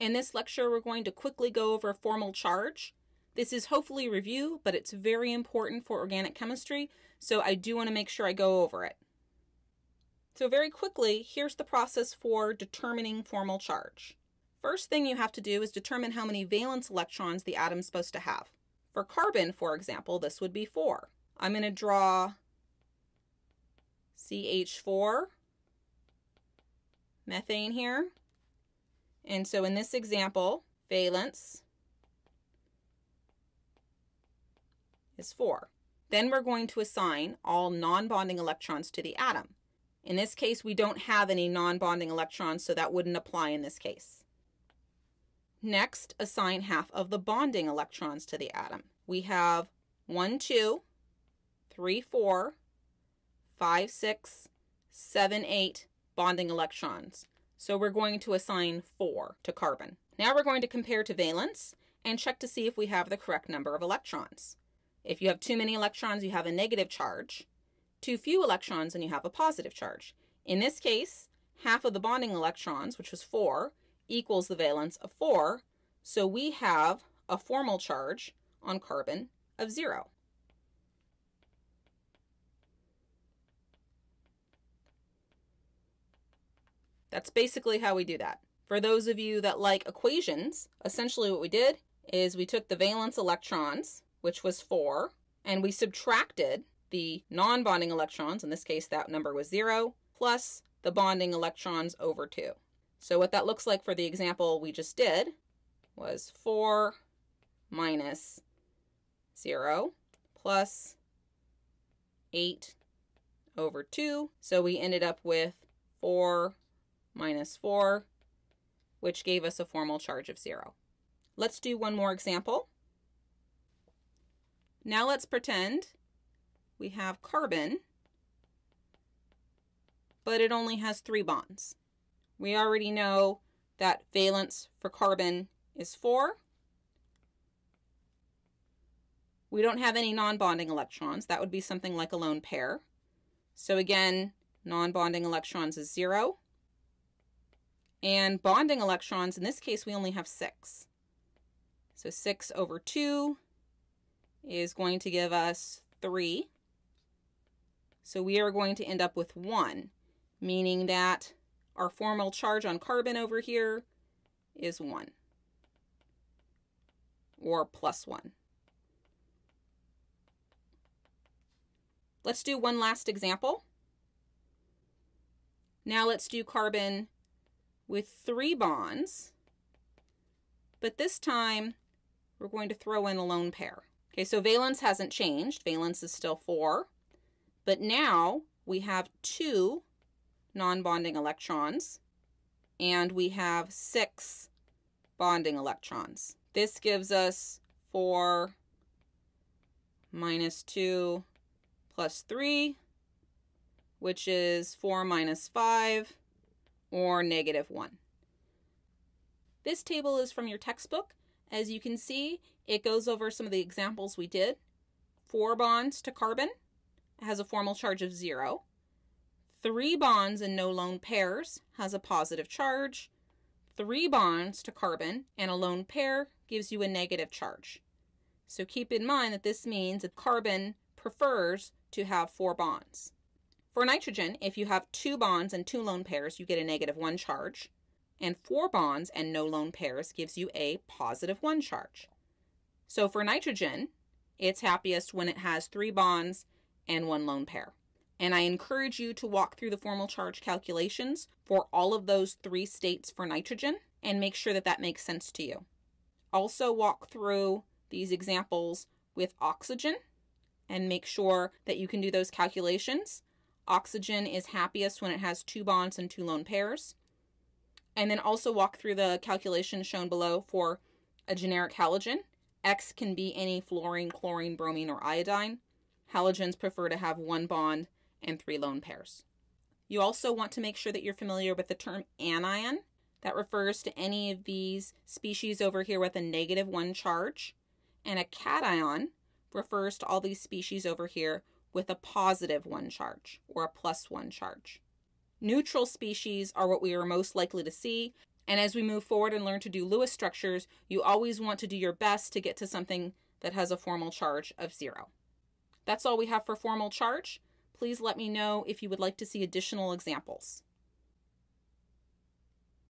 In this lecture, we're going to quickly go over formal charge. This is hopefully review, but it's very important for organic chemistry, so I do want to make sure I go over it. So very quickly, here's the process for determining formal charge. First thing you have to do is determine how many valence electrons the atom's supposed to have. For carbon, for example, this would be 4. I'm going to draw CH4, methane here, and so in this example, valence is 4. Then we're going to assign all non-bonding electrons to the atom. In this case, we don't have any non-bonding electrons, so that wouldn't apply in this case. Next, assign half of the bonding electrons to the atom. We have 1, 2, 3, 4, 5, 6, 7, 8 bonding electrons. So we're going to assign 4 to carbon. Now we're going to compare to valence and check to see if we have the correct number of electrons. If you have too many electrons, you have a negative charge. Too few electrons, and you have a positive charge. In this case, half of the bonding electrons, which was 4, equals the valence of 4, so we have a formal charge on carbon of 0. That's basically how we do that. For those of you that like equations, essentially what we did is we took the valence electrons, which was 4, and we subtracted the non-bonding electrons, in this case that number was 0, plus the bonding electrons over 2. So what that looks like for the example we just did was 4 minus 0 plus 8 over 2. So we ended up with 4 minus 4, which gave us a formal charge of 0. Let's do one more example. Now let's pretend we have carbon, but it only has three bonds. We already know that valence for carbon is 4. We don't have any non-bonding electrons. That would be something like a lone pair. So again, non-bonding electrons is 0. And bonding electrons, in this case, we only have six. So 6 over 2 is going to give us 3. So we are going to end up with 1, meaning that our formal charge on carbon over here is 1, or plus 1. Let's do one last example. Now let's do carbon with three bonds, but this time we're going to throw in a lone pair. Okay, so valence hasn't changed. Valence is still four, but now we have two non-bonding electrons and we have six bonding electrons. This gives us four minus two plus three, which is four minus five, or negative 1. This table is from your textbook. As you can see, it goes over some of the examples we did. Four bonds to carbon has a formal charge of 0. Three bonds and no lone pairs has a positive charge. Three bonds to carbon and a lone pair gives you a negative charge. So keep in mind that this means that carbon prefers to have four bonds. For nitrogen, if you have two bonds and two lone pairs, you get a negative one charge. And four bonds and no lone pairs gives you a positive one charge. So for nitrogen, it's happiest when it has three bonds and one lone pair. And I encourage you to walk through the formal charge calculations for all of those three states for nitrogen and make sure that that makes sense to you. Also walk through these examples with oxygen and make sure that you can do those calculations Oxygen is happiest when it has two bonds and two lone pairs. And then also walk through the calculation shown below for a generic halogen. X can be any fluorine, chlorine, bromine, or iodine. Halogens prefer to have one bond and three lone pairs. You also want to make sure that you're familiar with the term anion. That refers to any of these species over here with a negative one charge. And a cation refers to all these species over here with a positive 1 charge or a plus 1 charge. Neutral species are what we are most likely to see, and as we move forward and learn to do Lewis structures, you always want to do your best to get to something that has a formal charge of 0. That's all we have for formal charge. Please let me know if you would like to see additional examples.